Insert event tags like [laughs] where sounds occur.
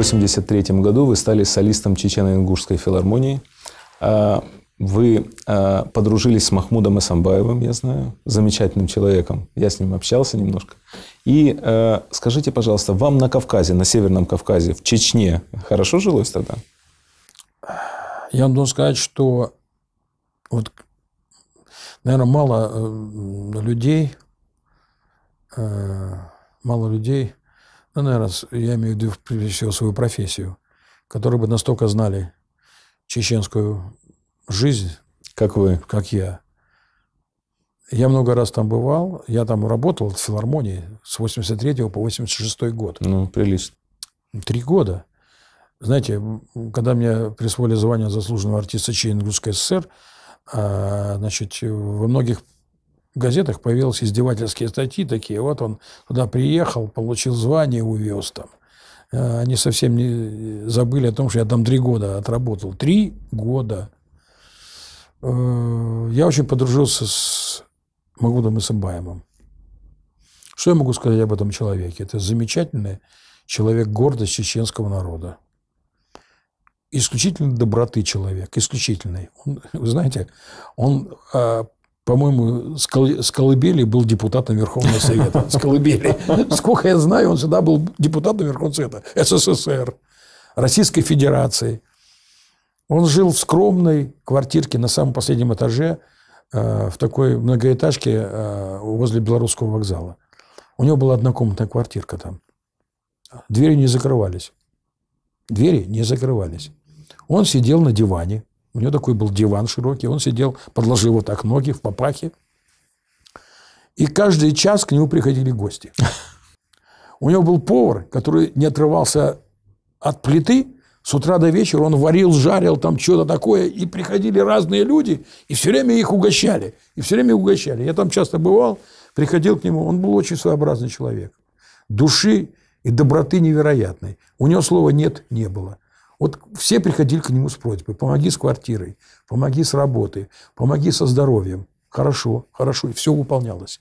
1983 году вы стали солистом Чечено-Ингушской филармонии. А, вы а, подружились с Махмудом Эсамбаевым, я знаю, замечательным человеком. Я с ним общался немножко. И а, скажите, пожалуйста, вам на Кавказе, на Северном Кавказе, в Чечне хорошо жилось тогда? Я должен сказать, что вот, наверное, э, э, мало людей, мало людей ну, наверное, я имею в виду, прежде всего, свою профессию, которые бы настолько знали чеченскую жизнь. Как вы? Как я. Я много раз там бывал. Я там работал в филармонии с 83 по 86 год. Ну, прелесть. Три года. Знаете, когда мне присвоили звание заслуженного артиста Чечен Ингушской ССР, а, значит, во многих в газетах появились издевательские статьи такие. Вот он туда приехал, получил звание, увез там. Э, они совсем не э, забыли о том, что я там три года отработал. Три года. Э, я очень подружился с Магудом Исабаемом. Что я могу сказать об этом человеке? Это замечательный человек, гордость чеченского народа. Исключительно доброты человек, исключительный. Он, [laughs] вы знаете, он а, по-моему, с Колыбели был депутатом Верховного Совета. С Сколько я знаю, он всегда был депутатом Верховного Совета СССР, Российской Федерации. Он жил в скромной квартирке на самом последнем этаже, э, в такой многоэтажке э, возле Белорусского вокзала. У него была однокомнатная квартирка там. Двери не закрывались. Двери не закрывались. Он сидел на диване, у него такой был диван широкий. Он сидел, подложил вот так ноги в папахе. И каждый час к нему приходили гости. У него был повар, который не отрывался от плиты. С утра до вечера он варил, жарил там что-то такое. И приходили разные люди, и все время их угощали. И все время угощали. Я там часто бывал, приходил к нему. Он был очень своеобразный человек. Души и доброты невероятной. У него слова «нет» не было. Вот все приходили к нему с просьбой, помоги с квартирой, помоги с работой, помоги со здоровьем. Хорошо, хорошо, и все выполнялось.